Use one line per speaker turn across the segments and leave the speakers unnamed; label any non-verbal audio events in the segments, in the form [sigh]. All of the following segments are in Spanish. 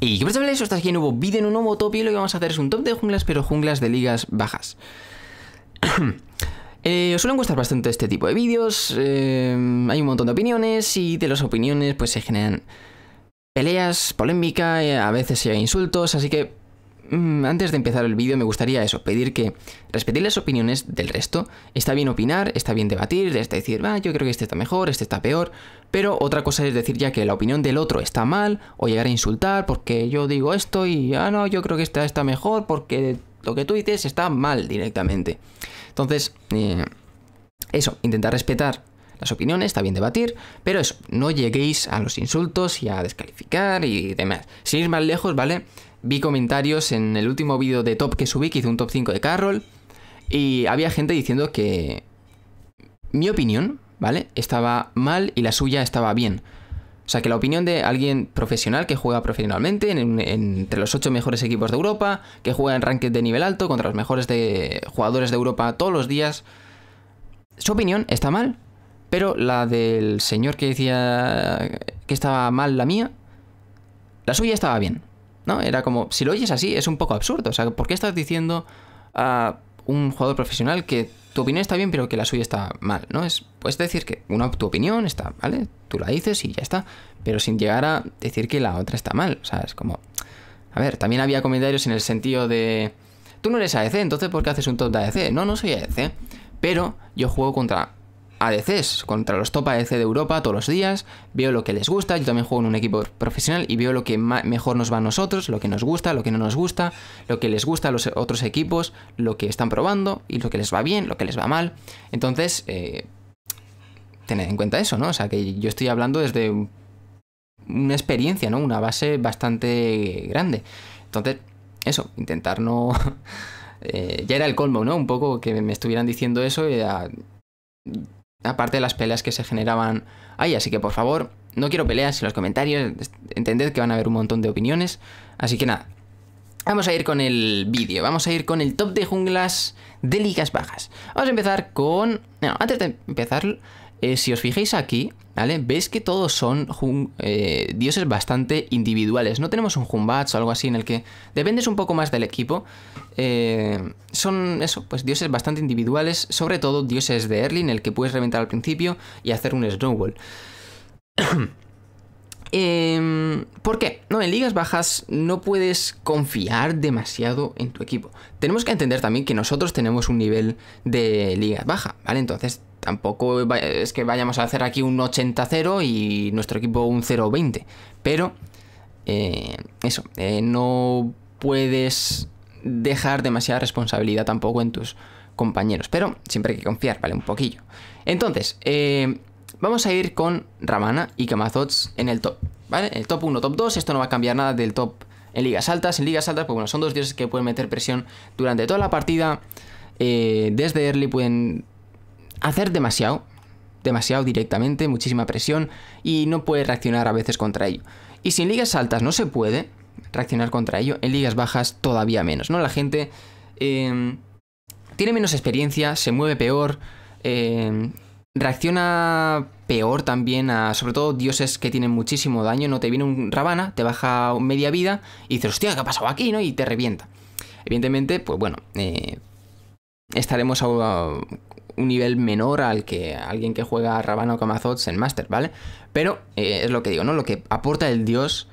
Y que eso hasta aquí un nuevo vídeo en un nuevo top y lo que vamos a hacer es un top de junglas, pero junglas de ligas bajas. [coughs] Eh, os suelen gustar bastante este tipo de vídeos, eh, hay un montón de opiniones y de las opiniones pues se generan peleas, polémica, eh, a veces hay insultos, así que Mm, antes de empezar el vídeo me gustaría eso, pedir que respetéis las opiniones del resto. Está bien opinar, está bien debatir, está decir, ah, yo creo que este está mejor, este está peor, pero otra cosa es decir ya que la opinión del otro está mal o llegar a insultar porque yo digo esto y, ah, no, yo creo que esta está mejor porque lo que tú dices está mal directamente. Entonces, eh, eso, intentar respetar las opiniones, está bien debatir, pero eso, no lleguéis a los insultos y a descalificar y demás. si ir más lejos, ¿vale? vi comentarios en el último vídeo de top que subí, que hice un top 5 de Carroll, y había gente diciendo que mi opinión, ¿vale? Estaba mal y la suya estaba bien. O sea, que la opinión de alguien profesional que juega profesionalmente entre los 8 mejores equipos de Europa, que juega en ranked de nivel alto contra los mejores de, jugadores de Europa todos los días, su opinión está mal, pero la del señor que decía que estaba mal la mía, la suya estaba bien. ¿no? Era como, si lo oyes así, es un poco absurdo. O sea, ¿por qué estás diciendo a un jugador profesional que tu opinión está bien, pero que la suya está mal, ¿no? Es, puedes decir que una, tu opinión está, ¿vale? Tú la dices y ya está, pero sin llegar a decir que la otra está mal, o sea, es como... A ver, también había comentarios en el sentido de... Tú no eres AEC, entonces ¿por qué haces un top de AEC? No, no soy AEC, pero yo juego contra ADCs, contra los top ADC de Europa todos los días, veo lo que les gusta, yo también juego en un equipo profesional y veo lo que mejor nos va a nosotros, lo que nos gusta, lo que no nos gusta, lo que les gusta a los otros equipos, lo que están probando y lo que les va bien, lo que les va mal. Entonces, eh, tened en cuenta eso, ¿no? O sea, que yo estoy hablando desde una experiencia, ¿no? Una base bastante grande. Entonces, eso, intentar no... [laughs] Eh, ya era el colmo, ¿no? Un poco que me estuvieran diciendo eso. Y a... Aparte de las peleas que se generaban ahí, así que por favor, no quiero peleas en los comentarios, entended que van a haber un montón de opiniones, así que nada. Vamos a ir con el vídeo, vamos a ir con el top de junglas de ligas bajas. Vamos a empezar con... No, antes de empezar, eh, si os fijáis aquí, ¿vale? Veis que todos son eh, dioses bastante individuales. No tenemos un Jumbats o algo así en el que dependes un poco más del equipo. Eh, son eso, pues dioses bastante individuales, sobre todo dioses de early en el que puedes reventar al principio y hacer un snowball. [coughs] Em, ¿Por qué? No, en ligas bajas no puedes confiar demasiado en tu equipo. Tenemos que entender también que nosotros tenemos un nivel de ligas baja, ¿vale? Entonces Tampoco es que vayamos a hacer aquí un 80-0 y nuestro equipo un 0-20. Pero, eh, eso, eh, no puedes dejar demasiada responsabilidad tampoco en tus compañeros. Pero siempre hay que confiar, ¿vale? Un poquillo. Entonces, eh, vamos a ir con Ramana y Kamazots en el top, ¿vale? El top 1, top 2, esto no va a cambiar nada del top en ligas altas. En ligas altas, pues bueno, son dos dioses que pueden meter presión durante toda la partida. desde early pueden hacer demasiado, demasiado directamente, muchísima presión y no puede reaccionar a veces contra ello. Y si en ligas altas no se puede reaccionar contra ello, en ligas bajas todavía menos, ¿no? La gente em, tiene menos experiencia, se mueve peor, em, reacciona peor también a, sobre todo, dioses que tienen muchísimo daño, ¿no? Te viene un rabana, te baja media vida y dices, hostia, ¿qué ha pasado aquí, no? Y te revienta. Evidentemente, pues bueno, eh, estaremos a, un nivel menor al que alguien que juega Rabano Kamazots en Master, ¿vale? Pero eh, es lo que digo, ¿no? Lo que aporta el dios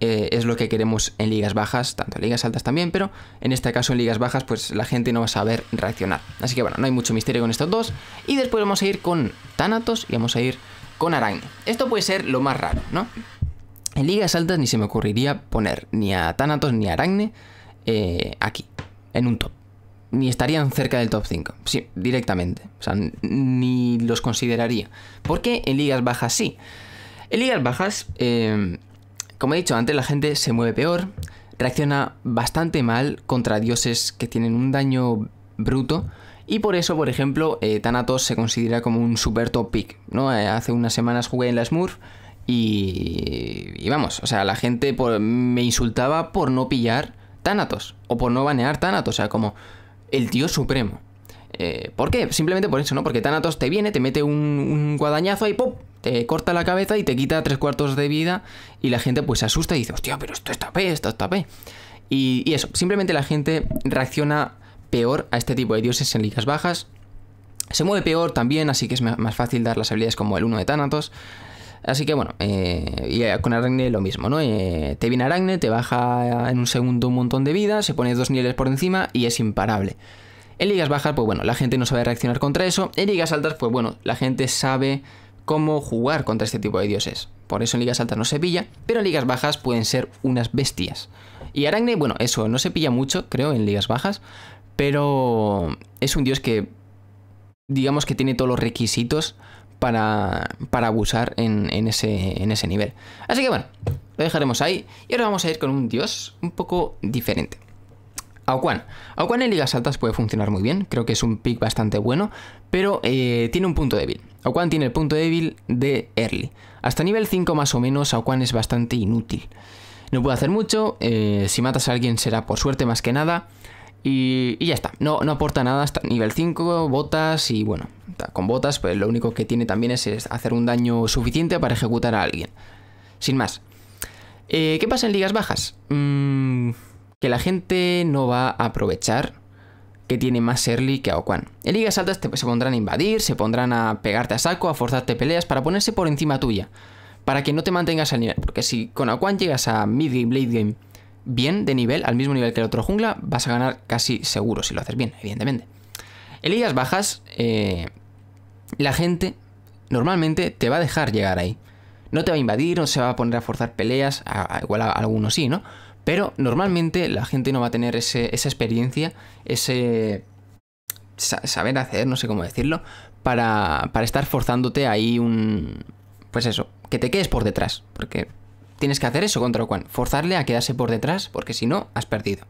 eh, es lo que queremos en ligas bajas, tanto en ligas altas también, pero en este caso en ligas bajas pues la gente no va a saber reaccionar. Así que bueno, no hay mucho misterio con estos dos. Y después vamos a ir con Thanatos y vamos a ir con Araña. Esto puede ser lo más raro, ¿no? En ligas altas ni se me ocurriría poner ni a Thanatos ni a Aragne eh, aquí, en un top ni estarían cerca del top 5, sí, directamente. O sea, ni los consideraría. Porque en ligas bajas sí. En ligas bajas, eh, como he dicho antes, la gente se mueve peor, reacciona bastante mal contra dioses que tienen un daño bruto. Y por eso, por ejemplo, eh, Thanatos se considera como un super top pick. ¿no? Eh, hace unas semanas jugué en la Smurf y, y vamos, o sea, la gente me insultaba por no pillar Thanatos o por no banear Thanatos. O sea, como, el tío supremo. Eh, ¿Por qué? Simplemente por eso, ¿no? Porque Thanatos te viene, te mete un, guadañazo y pop Te corta la cabeza y te quita tres cuartos de vida y la gente pues se asusta y dice, hostia, pero esto está tapé, esto está tapé. Y, y eso, simplemente la gente reacciona peor a este tipo de dioses en ligas bajas. Se mueve peor también, así que es más fácil dar las habilidades como el 1 de Thanatos. Así que bueno, eh, y eh, con Aragne lo mismo, ¿no? Eh, te viene Aragne, te baja en un segundo un montón de vida, se pone dos niveles por encima y es imparable. En ligas bajas, pues bueno, la gente no sabe reaccionar contra eso. En ligas altas, pues bueno, la gente sabe cómo jugar contra este tipo de dioses. Por eso en ligas altas no se pilla, pero en ligas bajas pueden ser unas bestias. Y Aragne, bueno, eso no se pilla mucho, creo, en ligas bajas, pero es un dios que digamos que tiene todos los requisitos para, abusar en, ese, en ese nivel. Así que bueno, lo dejaremos ahí. Y ahora vamos a ir con un dios un poco diferente. Aokwan. Aokwan en ligas altas puede funcionar muy bien, creo que es un pick bastante bueno, pero eh, tiene un punto débil. Aokwan tiene el punto débil de early. Hasta nivel 5 más o menos, Aokwan es bastante inútil. No puede hacer mucho, eh, si matas a alguien será por suerte más que nada. Y, ya está, no, no aporta nada hasta nivel 5, botas y bueno, con botas pues lo único que tiene también es, hacer un daño suficiente para ejecutar a alguien. Sin más. Eh, ¿Qué pasa en ligas bajas? Mm, que la gente no va a aprovechar que tiene más early que Aquan. En ligas altas se pondrán a invadir, se pondrán a pegarte a saco, a forzarte peleas para ponerse por encima tuya. Para que no te mantengas al nivel. Porque si con Aquan llegas a mid game, late game bien de nivel, al mismo nivel que el otro jungla, vas a ganar casi seguro si lo haces bien, evidentemente. En ligas bajas, eh, la gente normalmente te va a dejar llegar ahí. No te va a invadir, no se va a poner a forzar peleas, igual a, algunos sí, ¿no? Pero normalmente la gente no va a tener esa experiencia, ese saber hacer, no sé cómo decirlo, para, para estar forzándote ahí un... Pues eso, que te quedes por detrás, porque tienes que hacer eso contra Juan, forzarle a quedarse por detrás, porque si no, has perdido.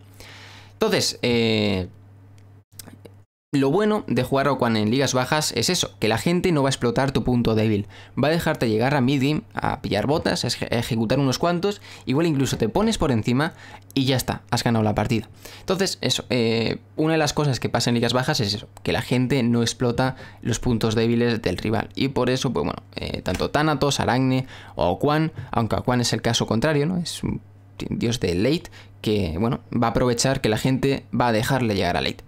Entonces, eh, lo bueno de jugar a O'quan en ligas bajas es eso, que la gente no va a explotar tu punto débil. Va a dejarte llegar a MIDI a pillar botas, a ejecutar unos cuantos, igual incluso te pones por encima y ya está, has ganado la partida. Entonces, eso, eh, una de las cosas que pasa en ligas bajas es eso, que la gente no explota los puntos débiles del rival. Y por eso, pues bueno, eh, tanto Thanatos, Aragne o O'quan, aunque O'quan es el caso contrario, ¿no? Es un dios de late que, bueno, va a aprovechar que la gente va a dejarle llegar a late.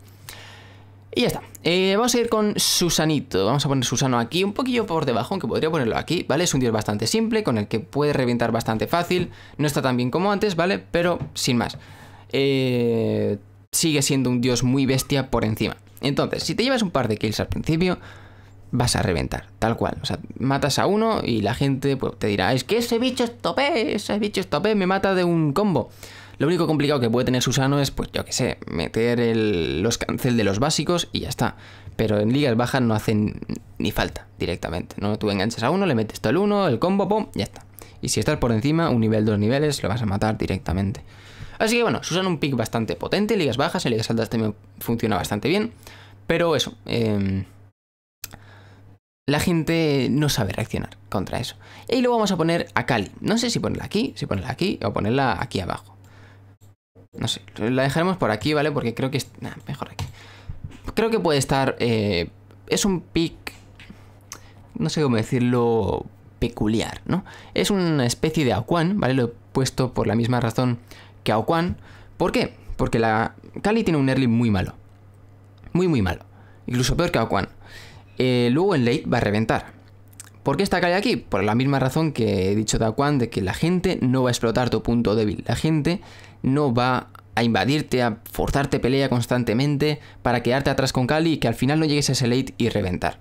Y ya está. Eh, vamos a ir con Susanito. Vamos a poner Susano aquí, un poquillo por debajo, aunque podría ponerlo aquí, ¿vale? Es un dios bastante simple, con el que puede reventar bastante fácil. No está tan bien como antes, ¿vale? Pero sin más. Eh, sigue siendo un dios muy bestia por encima. Entonces, si te llevas un par de kills al principio, vas a reventar, tal cual. O sea, matas a uno y la gente pues, te dirá, es que ese bicho es topé, ese bicho es topé, me mata de un combo. Lo único complicado que puede tener Susano es, pues yo que sé, meter los cancel de los básicos y ya está. Pero en ligas bajas no hacen ni falta directamente, ¿no? Tú enganchas a uno, le metes todo el uno, el combo, pum, ya está. Y si estás por encima, un nivel, dos niveles, lo vas a matar directamente. Así que bueno, Susano un pick bastante potente, en ligas bajas, en ligas altas también funciona bastante bien. Pero eso, em, la gente no sabe reaccionar contra eso. Y luego vamos a poner a Cali. No sé si ponerla aquí, si ponerla aquí o ponerla aquí abajo. No sé, la dejaremos por aquí, ¿vale? Porque creo que... Es, mejor aquí. Creo que puede estar... Eh, es un pick, No sé cómo decirlo... Peculiar, ¿no? Es una especie de Aquan, ¿vale? Lo he puesto por la misma razón que Aquan. ¿Por qué? Porque la Kali tiene un early muy malo. Muy, muy malo. Incluso peor que Aquan. Eh, luego en late va a reventar. ¿Por qué está Kali aquí? Por la misma razón que he dicho Daquan de que la gente no va a explotar tu punto débil. La gente no va a invadirte, a forzarte pelea constantemente para quedarte atrás con Kali y que al final no llegues a ese late y reventar.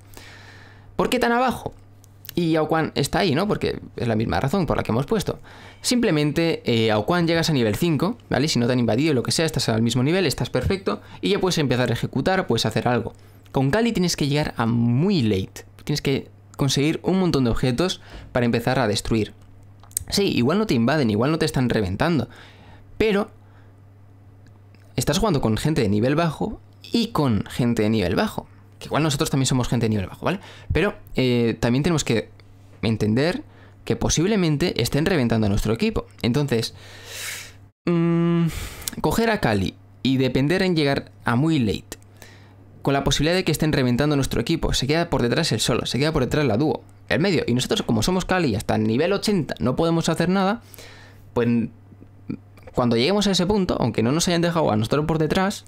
¿Por qué tan abajo? Y Aokwan está ahí, ¿no? Porque es la misma razón por la que hemos puesto. Simplemente eh, llegas a nivel 5, ¿vale? Si no te han invadido lo que sea, estás al mismo nivel, estás perfecto y ya puedes empezar a ejecutar, puedes hacer algo. Con Kali tienes que llegar a muy late. Tienes que conseguir un montón de objetos para empezar a destruir. Sí, igual no te invaden, igual no te están reventando, pero estás jugando con gente de nivel bajo y con gente de nivel bajo. Que igual nosotros también somos gente de nivel bajo, ¿vale? Pero eh, también tenemos que entender que posiblemente estén reventando a nuestro equipo. Entonces, mm, coger a Cali y depender en llegar a muy late con la posibilidad de que estén reventando nuestro equipo. Se queda por detrás el solo, se queda por detrás la dúo, el medio. Y nosotros, como somos Cali y hasta el nivel 80 no podemos hacer nada, pues cuando lleguemos a ese punto, aunque no nos hayan dejado a nosotros por detrás,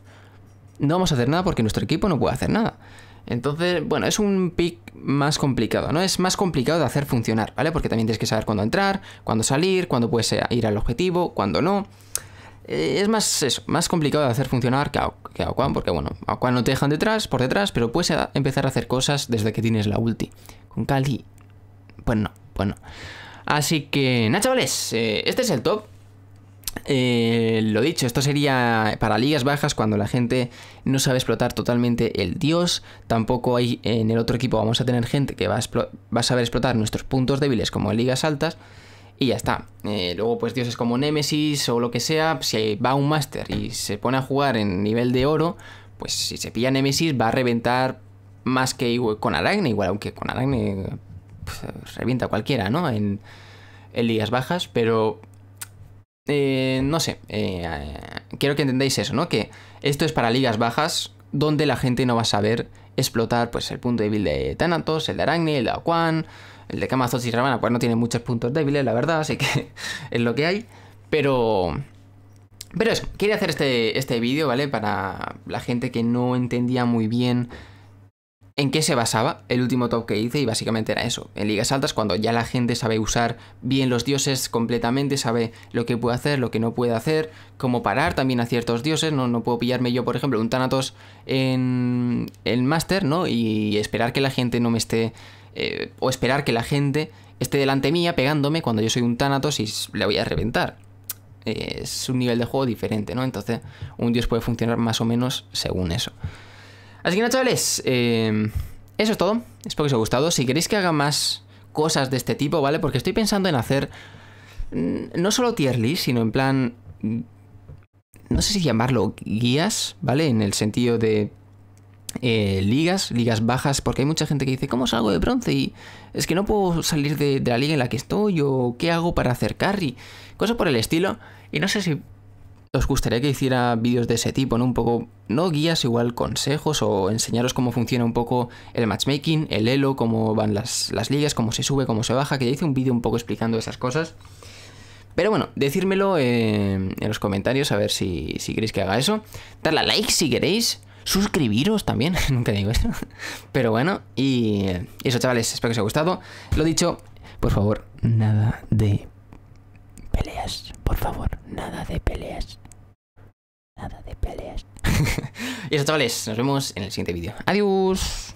no vamos a hacer nada porque nuestro equipo no puede hacer nada. Entonces, bueno, es un pick más complicado, ¿no? Es más complicado de hacer funcionar, ¿vale? Porque también tienes que saber cuándo entrar, cuándo salir, cuándo puedes ir al objetivo, cuándo no. Eh, es más más complicado de hacer funcionar que, a, que porque bueno, Aquan no te dejan detrás, por detrás, pero puedes empezar a hacer cosas desde que tienes la ulti. Con Kali, pues no, pues no. Así que, nada chavales, eh, este es el top. Eh, lo dicho, esto sería para ligas bajas cuando la gente no sabe explotar totalmente el dios. Tampoco hay en el otro equipo vamos a tener gente que va a, va a saber explotar nuestros puntos débiles como en ligas altas y ya está. Eh, luego, pues dioses como Nemesis o lo que sea, si va un master y se pone a jugar en nivel de oro, pues si se pilla Nemesis va a reventar más que con Aragne, igual, aunque con Aragne pues, revienta cualquiera, ¿no? En, ligas bajas, pero... Eh, no sé, eh, quiero que entendáis eso, ¿no? Que esto es para ligas bajas, donde la gente no va a saber explotar pues, el punto débil de Thanatos, el de Aragne, el de Aquan, el de Kamazotz y Ravana pues no tiene muchos puntos débiles, la verdad, así que [laughs] es lo que hay. Pero... Pero eso, quería hacer este, este vídeo, ¿vale? Para la gente que no entendía muy bien en qué se basaba el último top que hice y básicamente era eso. En ligas altas, cuando ya la gente sabe usar bien los dioses completamente, sabe lo que puede hacer, lo que no puede hacer, cómo parar también a ciertos dioses. No, no puedo pillarme yo, por ejemplo, un Thanatos en el Master ¿no? Y esperar que la gente no me esté eh, o esperar que la gente esté delante mía pegándome cuando yo soy un Thanatos y le voy a reventar. Eh, es un nivel de juego diferente, ¿no? Entonces, un dios puede funcionar más o menos según eso. Así que nada, chavales, em, eso es todo. Espero que os haya gustado. Si queréis que haga más cosas de este tipo, ¿vale? Porque estoy pensando en hacer mm, no solo tier list, sino en plan mm, no sé si llamarlo guías, ¿vale? En el sentido de eh, ligas, ligas bajas, porque hay mucha gente que dice, ¿cómo salgo de bronce? Y es que no puedo salir de, la liga en la que estoy, o qué hago para hacer carry, cosas por el estilo. Y no sé si os gustaría que hiciera vídeos de ese tipo, ¿no? Un poco, no guías, igual consejos o enseñaros cómo funciona un poco el matchmaking, el elo, cómo van las, ligas, cómo se sube, cómo se baja, que ya hice un vídeo un poco explicando esas cosas. Pero bueno, decírmelo eh, en los comentarios a ver si, si queréis que haga eso. Darle a like si queréis suscribiros también, [laughs] nunca digo eso. Pero bueno, y eso chavales, espero que os haya gustado. Lo dicho, por favor, nada de peleas, por favor, nada de peleas. Nada de peleas. [laughs] y eso chavales, nos vemos en el siguiente vídeo. Adiós.